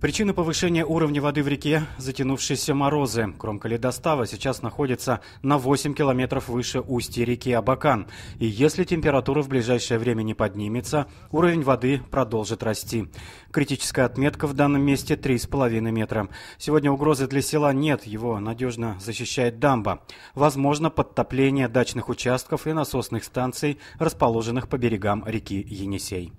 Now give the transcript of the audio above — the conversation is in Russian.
Причина повышения уровня воды в реке – затянувшиеся морозы. Кромка ледостава сейчас находится на 8 километров выше устья реки Абакан. И если температура в ближайшее время не поднимется, уровень воды продолжит расти. Критическая отметка в данном месте – 3,5 метра. Сегодня угрозы для села нет, его надежно защищает дамба. Возможно подтопление дачных участков и насосных станций, расположенных по берегам реки Енисей.